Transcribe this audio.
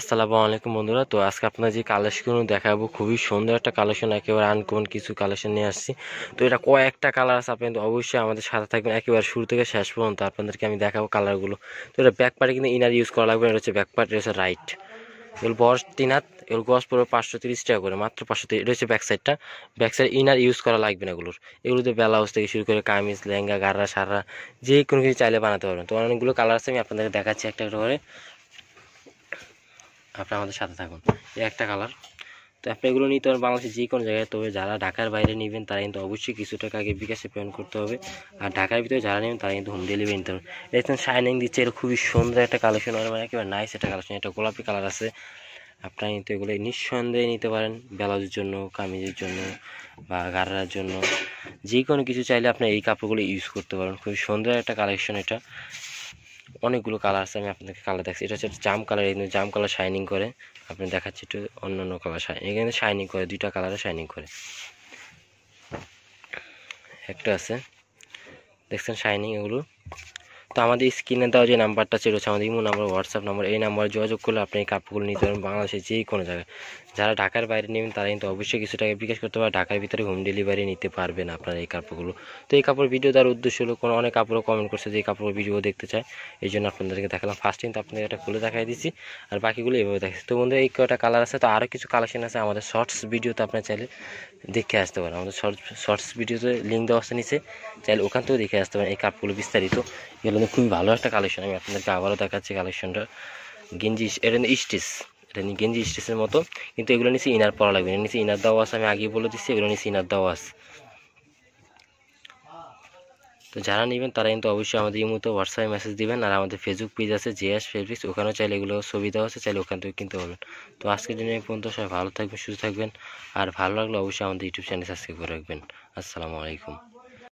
আসসালামু আলাইকুম বন্ধুরা তো আজকে আপনার যে কালেকশনগুলো দেখাবো খুবই সুন্দর একটা কালেকশন একেবারে আনকমন কিছু কালেকশন নিয়ে আসছি তো এটা কয়েকটা কালার আছে আপনি অবশ্যই আমাদের সাথে থাকবেন একেবারে শুরু থেকে শেষ পর্যন্ত আপনাদেরকে আমি দেখাবো কালারগুলো তো এটা ব্যাকপার্টে কিন্তু ইনার ইউজ করা লাগবে এটা হচ্ছে ব্যাকপার্ট এটা হচ্ছে রাইট এগুলো বস তিন হাত এগুলো গস পড়বে পাঁচশো তিরিশ টাকা করে মাত্র পাঁচশো তিরিশ এটা হচ্ছে ব্যাকসাইডটা ব্যাকসাইড ইনার ইউজ করা লাগবে না এগুলোর এগুলোতে ব্লাউজ থেকে শুরু করে কামিজ লেহেঙ্গা গাররা সাররা যে কোনো কিছু চাইলে বানাতে পারবেন তো অনেকগুলো কালার আছে আমি আপনাদের দেখাচ্ছি একটা একটা করে আপনারা আমাদের সাথে থাকুন এই একটা কালার তো আপনি এগুলো নিতে পারেন বাংলাদেশের যে কোনো জায়গায় তবে যারা ঢাকার বাইরে নেবেন তারা কিন্তু অবশ্যই কিছু টাকা আগে বিকাশে পেমেন্ট করতে হবে আর ঢাকার ভিতরে যারা নেবেন তারা কিন্তু হোম ডেলিভারি নিতে পারবেন এটা শাইনিং দিচ্ছে এটা খুবই সুন্দর একটা কালেকশন মানে একেবারে নাইস একটা কালেকশন এটা গোলাপি কালার আছে আপনারা কিন্তু এগুলো নিঃসন্দেহে নিতে পারেন ব্লাউজের জন্য কামিজের জন্য বা গাড়ার জন্য যে কোনো কিছু চাইলে আপনি এই কাপড়গুলো ইউজ করতে পারেন খুবই সুন্দর একটা কালেকশন এটা অনেকগুলো কালার আছে আমি আপনাকে কালার দেখাচ্ছি এটা হচ্ছে জাম কালার এখানে জাম কালার শাইনিং করে আপনি দেখাচ্ছি একটু অন্যান্য কালার এখানে শাইনিং করে দুইটা কালারে শাইনিং করে একটা আছে দেখছেন শাইনিং এগুলো তো আমাদের স্ক্রিনে দেওয়া যে নাম্বারটা ছিল আমাদের ইমো নাম্বার হোয়াটসঅ্যাপ নাম্বার এই নাম্বারে যোগাযোগ করলে আপনি এই কাপড়গুলো নিতে পারেন বাংলাদেশের যে কোনো জায়গায় যারা ঢাকার বাইরে নেবেন তারা কিন্তু অবশ্যই কিছু টাকা বিকাশ করতে পারে ঢাকার ভিতরে হোম ডেলিভারি নিতে পারবেন আপনার এই কাপড়গুলো তো এই কাপড় ভিডিও দেওয়ার উদ্দেশ্য হলো কোনো অনেক কাপড়ও কমেন্ট করছে যে এই কাপড় ভিডিও দেখতে চায় এই জন্য আপনাদেরকে দেখালাম ফার্স্ট টাইম তো আপনাদের এটা খুলে দেখাই দিচ্ছি আর বাকিগুলো এভাবে দেখাচ্ছি তো বন্ধু এই কয়টা কালার আছে তো আরও কিছু কালেকশন আছে আমাদের শর্টস ভিডিওতে আপনার চাইলে দেখে আসতে পারেন আমাদের শর্টস শর্টস ভিডিওতে লিঙ্ক দেওয়া আছে নিচে চাইলে ওখান থেকেও দেখে আসতে পারেন এই কাপড়গুলো বিস্তারিত খুবই ভালো একটা কালেকশন আমি আপনাদেরকে আবারও দেখাচ্ছি কালেকশনটা গেঞ্জি এটা স্টিচ এটা নিয়ে গেঞ্জি স্টিচের মতো কিন্তু এগুলো নিচে ইনার পরা লাগবে এটা নিচে ইনার দেওয়া আমি আগেই বলে দিচ্ছি এগুলো নিচে ইনার দেওয়া আছে তো যারা নেবেন তারা কিন্তু অবশ্যই আমাদের এই ইমুতে হোয়াটসঅ্যাপে মেসেজ দিবেন আর আমাদের ফেসবুক পেজ আছে জেএস ফেব্রিক্স ওখানেও চাইলে এগুলো সুবিধা আছে চাইলে ওখান থেকে কিনতে পারবেন তো আজকের দিনে পর্যন্ত সবাই ভালো থাকবেন সুস্থ থাকবেন আর ভালো লাগলে অবশ্যই আমাদের ইউটিউব চ্যানেল সাবস্ক্রাইব করে রাখবেন আসসালামু আলাইকুম